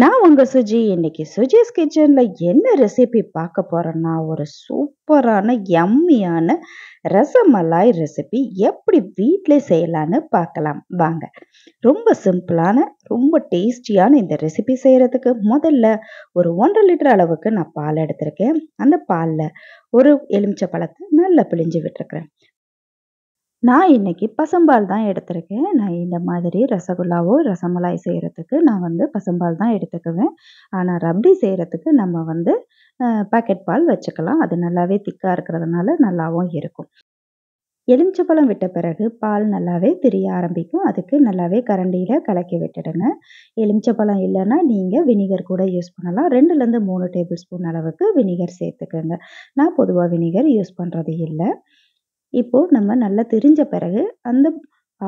நான் உங்கள் சுஜி இன்னைக்கு சுஜிஸ் கிச்சனில் என்ன ரெசிபி பார்க்க போகிறேன்னா ஒரு சூப்பரான எம்மியான ரசமலாய் ரெசிபி எப்படி வீட்டிலே செய்யலான்னு பார்க்கலாம் வாங்க ரொம்ப சிம்பிளான ரொம்ப டேஸ்டியான இந்த ரெசிபி செய்கிறதுக்கு முதல்ல ஒரு ஒன்றரை லிட்டர் அளவுக்கு நான் பால் எடுத்திருக்கேன் அந்த பாலில் ஒரு எலுமிச்சை பழத்தை நல்லா பிழிஞ்சு விட்டுருக்குறேன் நான் இன்றைக்கி பசும்பால் தான் எடுத்திருக்கேன் நான் இந்த மாதிரி ரசகுல்லாவோ ரசமலாய் செய்கிறதுக்கு நான் வந்து பசும்பால் தான் எடுத்துக்குவேன் ஆனால் ரப்டி செய்கிறதுக்கு நம்ம வந்து பாக்கெட் பால் வச்சுக்கலாம் அது நல்லாவே திக்காக இருக்கிறதுனால நல்லாவும் இருக்கும் பழம் விட்ட பிறகு பால் நல்லாவே திரிய ஆரம்பிக்கும் அதுக்கு நல்லாவே கரண்டியில் கலக்கி விட்டுடுங்க எலுமிச்சை பழம் இல்லைன்னா நீங்கள் வினிகர் கூட யூஸ் பண்ணலாம் ரெண்டுலேருந்து மூணு டேபிள் ஸ்பூன் அளவுக்கு வினிகர் சேர்த்துக்கோங்க நான் பொதுவாக வினிகர் யூஸ் பண்ணுறது இல்லை இப்போது நம்ம நல்லா திரிஞ்ச பிறகு அந்த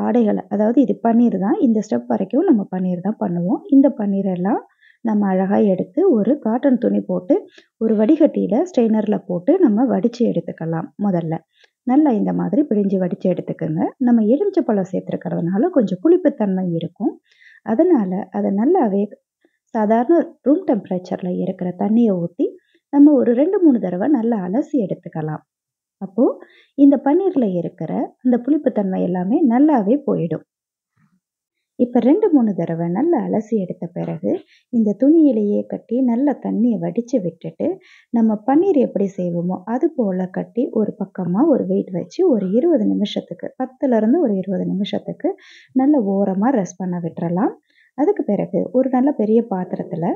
ஆடைகளை அதாவது இது பன்னீர் தான் இந்த ஸ்டெப் வரைக்கும் நம்ம பன்னீர் தான் பண்ணுவோம் இந்த பன்னீரெல்லாம் நம்ம அழகாக எடுத்து ஒரு காட்டன் துணி போட்டு ஒரு வடிகட்டியில் ஸ்ட்ரெயினரில் போட்டு நம்ம வடித்து எடுத்துக்கலாம் முதல்ல நல்லா இந்த மாதிரி பிழிஞ்சு வடித்து எடுத்துக்கோங்க நம்ம எலுமிச்சப்பழம் சேர்த்துருக்கிறதுனால கொஞ்சம் புளிப்புத்தன்மை இருக்கும் அதனால் அதை நல்லாவே சாதாரண ரூம் டெம்பரேச்சரில் இருக்கிற தண்ணியை ஊற்றி நம்ம ஒரு ரெண்டு மூணு தடவை நல்லா அலசி எடுத்துக்கலாம் அப்போது இந்த பன்னீரில் இருக்கிற அந்த புளிப்புத்தன்மை எல்லாமே நல்லாவே போயிடும் இப்போ ரெண்டு மூணு தடவை நல்லா அலசி எடுத்த பிறகு இந்த துணியிலேயே கட்டி நல்ல தண்ணியை வடித்து விட்டுட்டு நம்ம பன்னீர் எப்படி செய்வோமோ அது போல் கட்டி ஒரு பக்கமாக ஒரு வெயிட் வச்சு ஒரு இருபது நிமிஷத்துக்கு பத்துலேருந்து ஒரு இருபது நிமிஷத்துக்கு நல்ல ஓரமாக ரெஸ்ட் பண்ண விட்டுறலாம் அதுக்கு பிறகு ஒரு நல்ல பெரிய பாத்திரத்தில்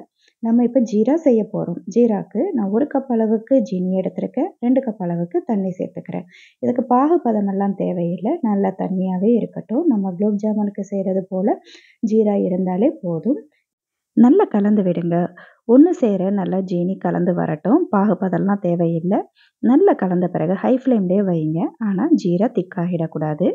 நம்ம இப்போ ஜீரா செய்ய போகிறோம் ஜீராக்கு நான் ஒரு கப் அளவுக்கு ஜீனி எடுத்திருக்கேன் ரெண்டு கப் அளவுக்கு தண்ணி சேர்த்துக்கிறேன் இதுக்கு பாகு பதமெல்லாம் தேவையில்லை நல்லா தண்ணியாகவே இருக்கட்டும் நம்ம குலோப் ஜாமுனுக்கு செய்கிறது போல் ஜீரா இருந்தாலே போதும் நல்லா கலந்து விடுங்க ஒன்று சேர நல்லா ஜீனி கலந்து வரட்டும் பாகுபதெல்லாம் தேவையில்லை நல்லா கலந்த பிறகு ஹை ஃப்ளேம்லேயே வைங்க ஆனால் ஜீரா திக்காகிடக்கூடாது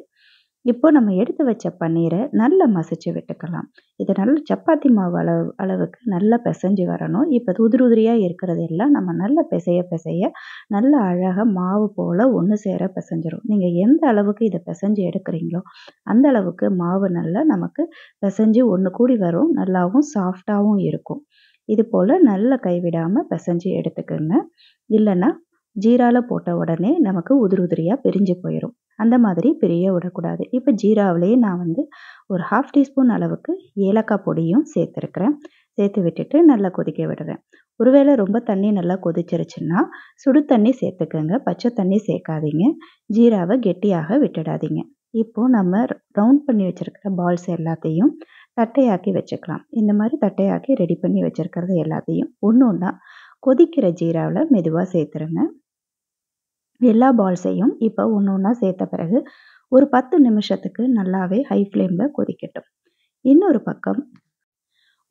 இப்போ நம்ம எடுத்து வச்ச பன்னீரை நல்லா மசிச்சு விட்டுக்கலாம் இதை நல்லா சப்பாத்தி மாவு அளவு அளவுக்கு நல்லா பிசைஞ்சு வரணும் இப்போ உதிரி உதிரியாக இருக்கிறது எல்லாம் நம்ம நல்லா பிசைய பிசைய நல்லா அழகாக மாவு போல் ஒன்று சேர பிசைஞ்சிரும் நீங்கள் எந்த அளவுக்கு இதை பிசைஞ்சு எடுக்கிறீங்களோ அந்த அளவுக்கு மாவு நல்லா நமக்கு பிசைஞ்சு ஒன்று கூடி வரும் நல்லாவும் சாஃப்டாகவும் இருக்கும் இது போல் நல்லா கைவிடாமல் பிசைஞ்சு எடுத்துக்கோங்க இல்லைன்னா ஜீரால போட்ட உடனே நமக்கு உதிரி உதிரியாக பிரிஞ்சு போயிடும் அந்த மாதிரி பிரிய விடக்கூடாது இப்போ ஜீராவிலேயே நான் வந்து ஒரு ஹாஃப் டீஸ்பூன் அளவுக்கு ஏலக்காய் பொடியும் சேர்த்துருக்குறேன் சேர்த்து விட்டுட்டு நல்லா கொதிக்க விடுறேன் ஒருவேளை ரொம்ப தண்ணி நல்லா கொதிச்சிருச்சுன்னா சுடு தண்ணி சேர்த்துக்கோங்க பச்சை தண்ணி சேர்க்காதீங்க ஜீராவை கெட்டியாக விட்டுடாதீங்க இப்போது நம்ம ரவுண்ட் பண்ணி வச்சுருக்கிற பால்ஸ் எல்லாத்தையும் தட்டையாக்கி வச்சுக்கலாம் இந்த மாதிரி தட்டையாக்கி ரெடி பண்ணி வச்சுருக்கிறது எல்லாத்தையும் ஒன்று ஒன்றா கொதிக்கிற ஜீராவில் மெதுவாக சேர்த்துருங்க எல்லா பால்ஸையும் இப்போ ஒன்று ஒன்றா சேர்த்த பிறகு ஒரு பத்து நிமிஷத்துக்கு நல்லாவே ஹை ஃப்ளேமில் கொதிக்கட்டும் இன்னொரு பக்கம்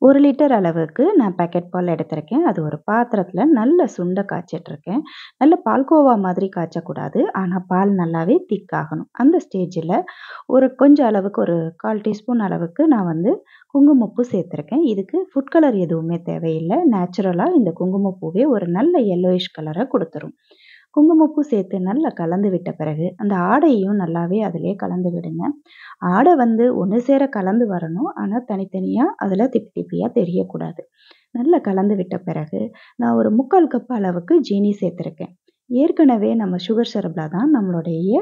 ஒரு லிட்டர் அளவுக்கு நான் பேக்கெட் பால் எடுத்திருக்கேன் அது ஒரு பாத்திரத்தில் நல்ல சுண்டை காய்ச்சிட்ருக்கேன் நல்ல பால்கோவா மாதிரி காய்ச்சக்கூடாது ஆனால் பால் நல்லாவே திக்காகணும் அந்த ஸ்டேஜில் ஒரு கொஞ்சம் அளவுக்கு ஒரு கால் டீஸ்பூன் அளவுக்கு நான் வந்து குங்குமப்பு சேர்த்துருக்கேன் இதுக்கு ஃபுட் கலர் எதுவுமே தேவையில்லை நேச்சுரலாக இந்த குங்குமப்பூவே ஒரு நல்ல எல்லோயிஷ் கலரை கொடுத்துரும் குங்குமப்பூ சேர்த்து நல்லா கலந்து விட்ட பிறகு அந்த ஆடையும் நல்லாவே அதிலே கலந்து விடுங்க ஆடை வந்து ஒன்று சேர கலந்து வரணும் ஆனால் தனித்தனியாக அதில் திப்பி திப்பியாக தெரியக்கூடாது நல்லா கலந்து விட்ட பிறகு நான் ஒரு முக்கால் கப் அளவுக்கு ஜீனி சேர்த்துருக்கேன் ஏற்கனவே நம்ம சுகர் சிரப்பில் தான் நம்மளுடைய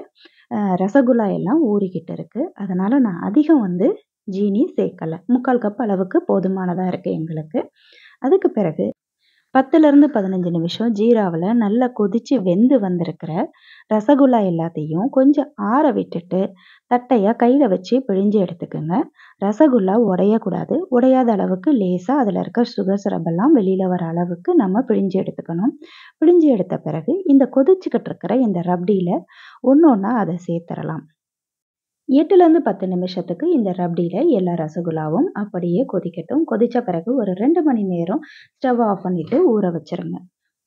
ரசகுல்லா எல்லாம் ஊறிக்கிட்டு இருக்குது அதனால் நான் அதிகம் வந்து ஜீனி சேர்க்கலை முக்கால் கப் அளவுக்கு போதுமானதாக இருக்குது எங்களுக்கு அதுக்கு பிறகு பத்துலேருந்து பதினஞ்சு நிமிஷம் ஜீராவில் நல்லா கொதித்து வெந்து வந்திருக்கிற ரசகுல்லா எல்லாத்தையும் கொஞ்சம் ஆற விட்டுட்டு தட்டையாக கையில் வச்சு பிழிஞ்சு எடுத்துக்கோங்க ரசகுல்லா உடையக்கூடாது உடையாத அளவுக்கு லேசாக அதில் இருக்கிற சுகர் சிரப்பெல்லாம் வெளியில் வர அளவுக்கு நம்ம பிழிஞ்சு எடுத்துக்கணும் பிழிஞ்சு எடுத்த பிறகு இந்த கொதிச்சுக்கிட்டு இருக்கிற இந்த ரப்டியில் ஒன்று ஒன்றா அதை சேர்த்துடலாம் எட்டுலேருந்து பத்து நிமிஷத்துக்கு இந்த ரப்டியில் எல்லா ரசகுல்லாவும் அப்படியே கொதிக்கட்டும் கொதித்த பிறகு ஒரு ரெண்டு மணி நேரம் ஸ்டவ் ஆஃப் பண்ணிவிட்டு ஊற வச்சுருங்க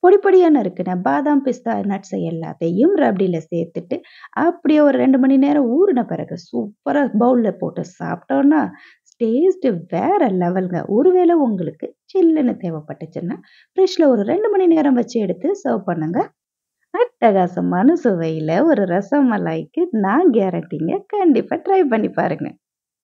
பொடிப்பொடியாக நறுக்கின பாதாம் பிஸ்தா நட்ஸ் எல்லாத்தையும் ரப்டியில் சேர்த்துட்டு அப்படியே ஒரு ரெண்டு மணி நேரம் ஊறின பிறகு சூப்பராக பவுலில் போட்டு சாப்பிட்டோன்னா டேஸ்ட்டு வேறு லெவலுங்க ஒருவேளை உங்களுக்கு சில்லுன்னு தேவைப்பட்டுச்சுன்னா ஃப்ரிட்ஜில் ஒரு ரெண்டு மணி நேரம் வச்சு எடுத்து சர்வ் பண்ணுங்கள் அட்டகாசமான சுவையில் ஒரு ரசமலாய்க்கு நான் கேரண்டிங்க கண்டிப்பாக ட்ரை பண்ணி பாருங்கள்